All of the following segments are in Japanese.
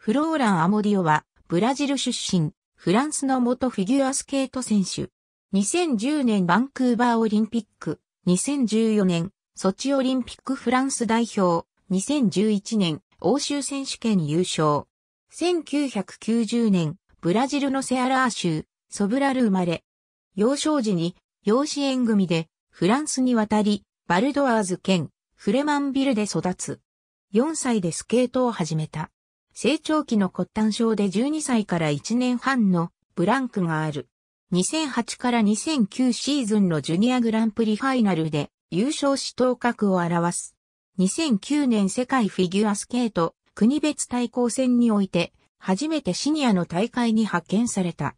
フローラン・アモディオは、ブラジル出身、フランスの元フィギュアスケート選手。2010年バンクーバーオリンピック、2014年ソチオリンピックフランス代表、2011年欧州選手権優勝。1990年、ブラジルのセアラー州、ソブラル生まれ。幼少時に、養子縁組で、フランスに渡り、バルドアーズ県、フレマンビルで育つ。4歳でスケートを始めた。成長期の骨端症で12歳から1年半のブランクがある。2008から2009シーズンのジュニアグランプリファイナルで優勝し頭角を表す。2009年世界フィギュアスケート国別対抗戦において初めてシニアの大会に派遣された。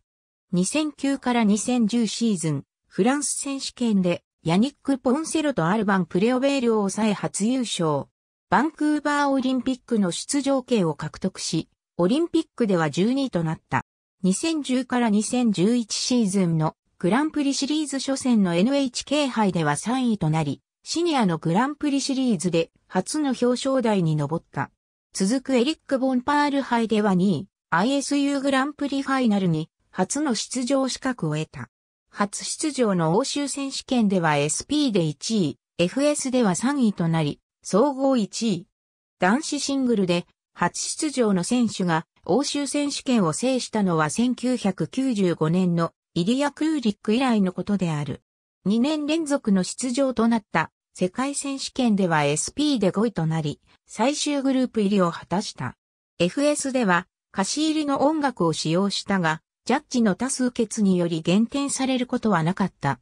2009から2010シーズンフランス選手権でヤニック・ポンセロとアルバン・プレオベールを抑え初優勝。バンクーバーオリンピックの出場権を獲得し、オリンピックでは12位となった。2010から2011シーズンのグランプリシリーズ初戦の NHK 杯では3位となり、シニアのグランプリシリーズで初の表彰台に上った。続くエリック・ボンパール杯では2位、ISU グランプリファイナルに初の出場資格を得た。初出場の欧州選手権では SP で1位、FS では3位となり、総合1位。男子シングルで初出場の選手が欧州選手権を制したのは1995年のイリア・クーリック以来のことである。2年連続の出場となった世界選手権では SP で5位となり、最終グループ入りを果たした。FS では歌詞入りの音楽を使用したが、ジャッジの多数決により減点されることはなかった。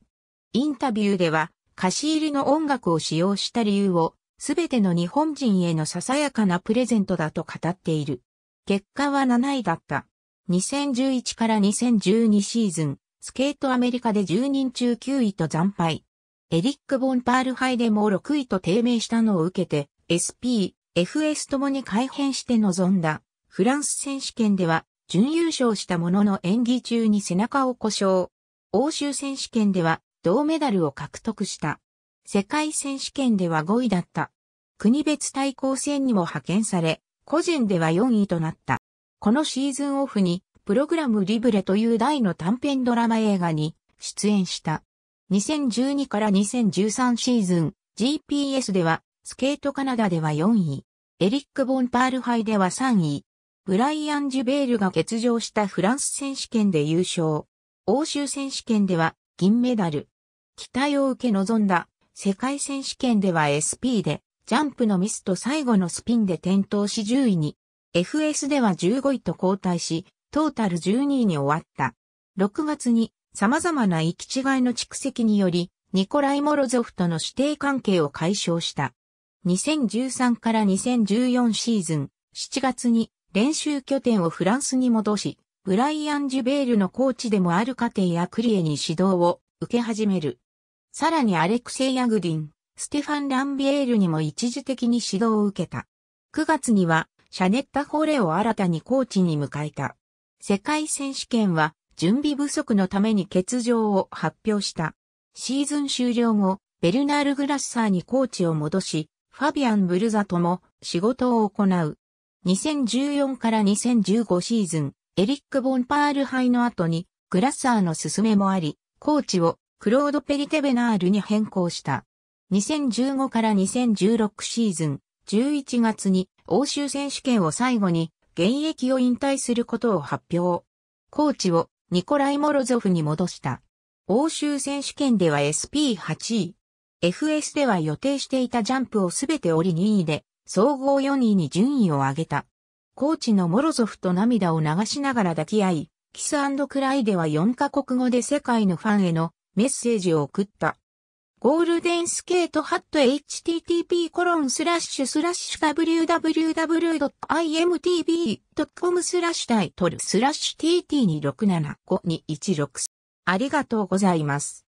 インタビューでは歌詞入りの音楽を使用した理由をすべての日本人へのささやかなプレゼントだと語っている。結果は7位だった。2011から2012シーズン、スケートアメリカで10人中9位と惨敗。エリック・ボンパールハイでも6位と低迷したのを受けて、SP、FS ともに改変して臨んだ。フランス選手権では、準優勝したものの演技中に背中を故障。欧州選手権では、銅メダルを獲得した。世界選手権では5位だった。国別対抗戦にも派遣され、個人では4位となった。このシーズンオフに、プログラムリブレという大の短編ドラマ映画に出演した。2012から2013シーズン、GPS では、スケートカナダでは4位。エリック・ボンパール杯では3位。ブライアン・ジュベールが欠場したフランス選手権で優勝。欧州選手権では銀メダル。期待を受け臨んだ世界選手権では SP で、ジャンプのミスと最後のスピンで転倒し10位に、FS では15位と交代し、トータル12位に終わった。6月に様々な行き違いの蓄積により、ニコライ・モロゾフとの指定関係を解消した。2013から2014シーズン、7月に練習拠点をフランスに戻し、ブライアン・ジュベールのコーチでもある家庭やクリエに指導を受け始める。さらにアレクセイ・ヤグディン、ステファン・ランビエールにも一時的に指導を受けた。9月には、シャネッタ・ホレを新たにコーチに迎えた。世界選手権は、準備不足のために欠場を発表した。シーズン終了後、ベルナール・グラッサーにコーチを戻し、ファビアン・ブルザとも仕事を行う。2014から2015シーズン、エリック・ボンパール杯の後に、グラッサーの勧めもあり、コーチをクロード・ペリテ・ベナールに変更した。2015から2016シーズン11月に欧州選手権を最後に現役を引退することを発表。コーチをニコライ・モロゾフに戻した。欧州選手権では SP8 位。FS では予定していたジャンプをすべて折り2位で、総合4位に順位を上げた。コーチのモロゾフと涙を流しながら抱き合い、キスクライでは4カ国語で世界のファンへのメッセージを送った。ゴールデンスケートハット http コロンスラッシュスラッシュ www.imtb.com スラッシュタイトルスラッシュ t t 2 6 7 5 2 1 6ありがとうございます。